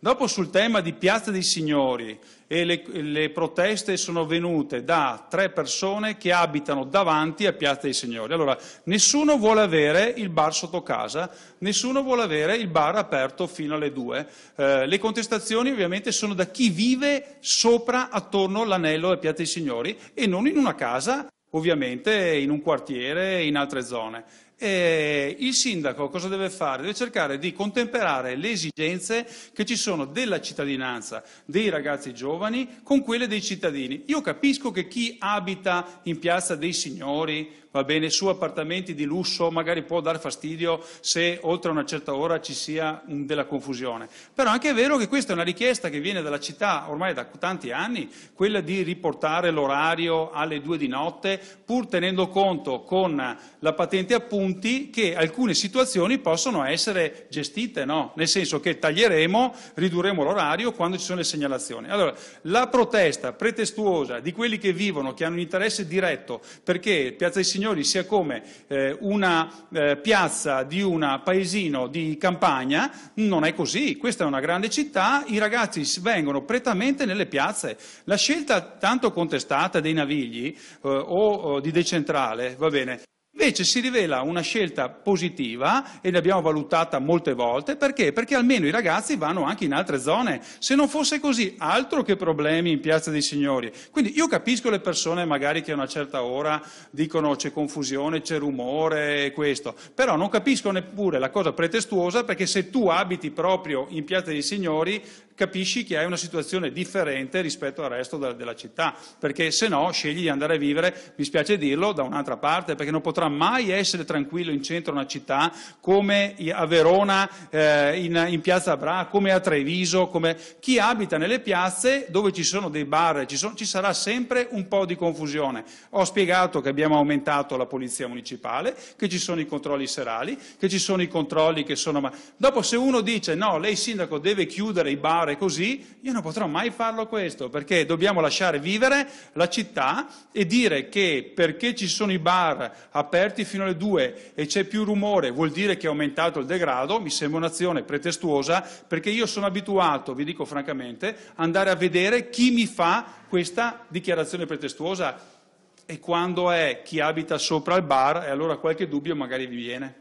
Dopo sul tema di Piazza dei Signori le, le, proteste sono venute da tre persone che abitano davanti a Piazza dei Signori. Allora, nessuno vuole avere il bar sotto casa, nessuno vuole avere il bar aperto fino alle due. Eh, le contestazioni ovviamente sono da chi vive sopra, attorno all'anello a Piazza dei Signori e non in una casa ovviamente in un quartiere e in altre zone eh, il sindaco cosa deve fare? Deve cercare di contemperare le esigenze che ci sono della cittadinanza, dei ragazzi giovani, con quelle dei cittadini. Io capisco che chi abita in piazza dei signori, va bene, su appartamenti di lusso, magari può dar fastidio se oltre una certa ora ci sia della confusione. Però anche è vero che questa è una richiesta che viene dalla città ormai da tanti anni, quella di riportare l'orario alle due di notte, pur tenendo conto con la patente appunto punti che alcune situazioni possono essere gestite, no? nel senso che taglieremo, ridurremo l'orario quando ci sono le segnalazioni. Allora, la protesta pretestuosa di quelli che vivono, che hanno un interesse diretto perché Piazza dei Signori sia come eh, una eh, piazza di un paesino di campagna, non è così, questa è una grande città, i ragazzi vengono prettamente nelle piazze. La scelta tanto contestata dei navigli eh, o, o di decentrale, va bene, invece si rivela una scelta positiva e l'abbiamo valutata molte volte, perché? Perché almeno i ragazzi vanno anche in altre zone. Se non fosse così, altro che problemi in Piazza dei Signori. Quindi io capisco le persone magari che a una certa ora dicono c'è confusione, c'è rumore e questo, però non capisco neppure la cosa pretestuosa perché se tu abiti proprio in Piazza dei Signori capisci che hai una situazione differente rispetto al resto della, della città, perché se no scegli di andare a vivere, mi spiace dirlo, da un'altra parte, perché non potrà mai essere tranquillo in centro una città come a Verona, eh, in, in, piazza Bra, come a Treviso, come chi abita nelle piazze dove ci sono dei bar, ci, sono, ci sarà sempre un po' di confusione. Ho spiegato che abbiamo aumentato la polizia municipale, che ci sono i controlli serali, che ci sono i controlli che sono... Dopo se uno dice no, lei sindaco deve chiudere i bar fare così, io non potrò mai farlo questo, perché dobbiamo lasciare vivere la città e dire che perché ci sono i bar aperti fino alle 2 e c'è più rumore vuol dire che è aumentato il degrado, mi sembra un'azione pretestuosa, perché io sono abituato, vi dico francamente, andare a vedere chi mi fa questa dichiarazione pretestuosa e quando è chi abita sopra il bar, e allora qualche dubbio magari vi viene.